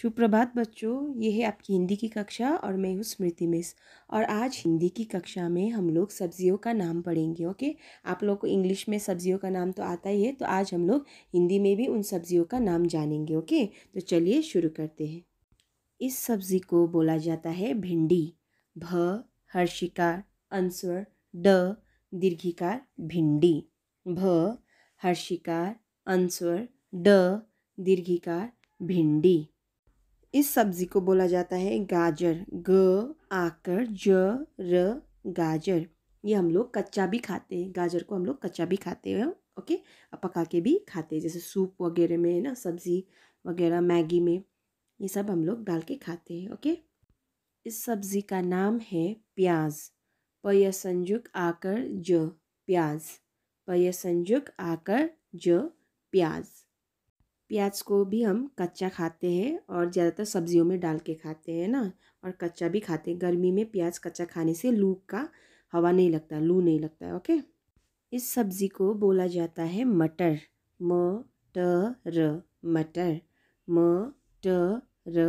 सुप्रभात बच्चों ये है आपकी हिंदी की कक्षा और मैं हूँ स्मृति मिस और आज हिंदी की कक्षा में हम लोग सब्जियों का नाम पढ़ेंगे ओके आप लोग को इंग्लिश में सब्जियों का नाम तो आता ही है तो आज हम लोग हिंदी में भी उन सब्जियों का नाम जानेंगे ओके तो चलिए शुरू करते हैं इस सब्जी को बोला जाता है भिंडी भ हर्षिकार अंसुर ड दीर्घिकार भिंडी भ हर्षिकार अंसुर ड दीर्घिकार भिंडी इस सब्ज़ी को बोला जाता है गाजर ग आकर ज र गाजर ये हम लोग कच्चा भी खाते हैं गाजर को हम लोग कच्चा भी खाते हैं ओके और पका के भी खाते हैं जैसे सूप वगैरह में है ना सब्ज़ी वगैरह मैगी में ये सब हम लोग डाल के खाते हैं ओके इस सब्ज़ी का नाम है प्याज पय संयुक्त आकर ज प्याज पय संयुक्त आकर ज प्याज प्याज को भी हम कच्चा खाते हैं और ज़्यादातर सब्जियों में डाल के खाते हैं ना और कच्चा भी खाते हैं गर्मी में प्याज कच्चा खाने से लू का हवा नहीं लगता लू नहीं लगता है ओके इस सब्ज़ी को बोला जाता है मटर म ट र मटर म ट र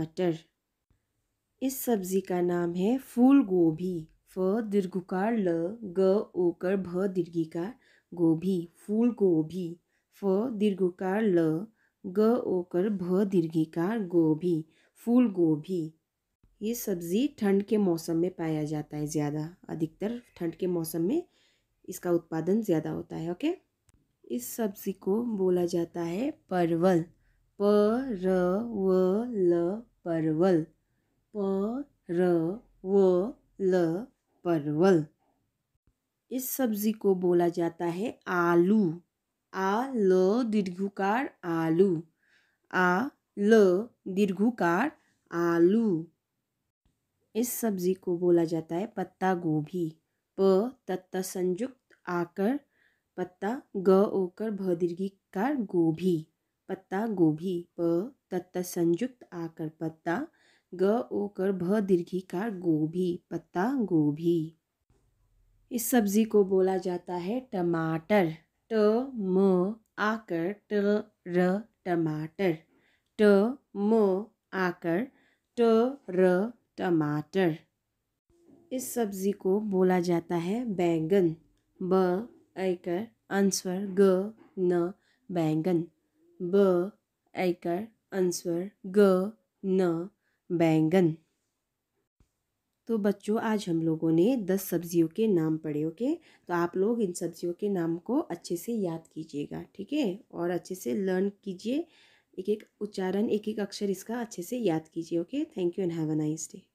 मटर इस सब्ज़ी का नाम है फूल गोभी फ दीर्घकार ल ग ओकर भ दीर्घिकार गोभी फूल गोभी फ दीर्घकार ल ग ओकर भ दीर्घिकार गोभी फूल गोभी ये सब्ज़ी ठंड के मौसम में पाया जाता है ज़्यादा अधिकतर ठंड के मौसम में इसका उत्पादन ज़्यादा होता है ओके इस सब्ज़ी को बोला जाता है परवल प र व ल परवल प र व ल परवल इस सब्ज़ी को बोला जाता है आलू आ ल दीर्घकार आलू आ ल दीर्घकार आलू इस सब्जी को बोला जाता है पत्ता गोभी प तत्ता संयुक्त आकर पत्ता ग ओकर भ दीर्घिकार गोभी पत्ता गोभी प तत्ता संयुक्त आकर पत्ता ग ओकर भ दीर्घिकार गोभी पत्ता गोभी इस सब्जी को बोला जाता है टमाटर ट म आकर ट र टमाटर ट म आकर ट र टमाटर इस सब्ज़ी को बोला जाता है बैंगन ब ऐकर अंस्वर ग न बैंगन ब आकर अंस्वर ग न बैंगन तो बच्चों आज हम लोगों ने दस सब्जियों के नाम पढ़े ओके तो आप लोग इन सब्जियों के नाम को अच्छे से याद कीजिएगा ठीक है और अच्छे से लर्न कीजिए एक एक उच्चारण एक एक अक्षर इसका अच्छे से याद कीजिए okay thank you and have a nice day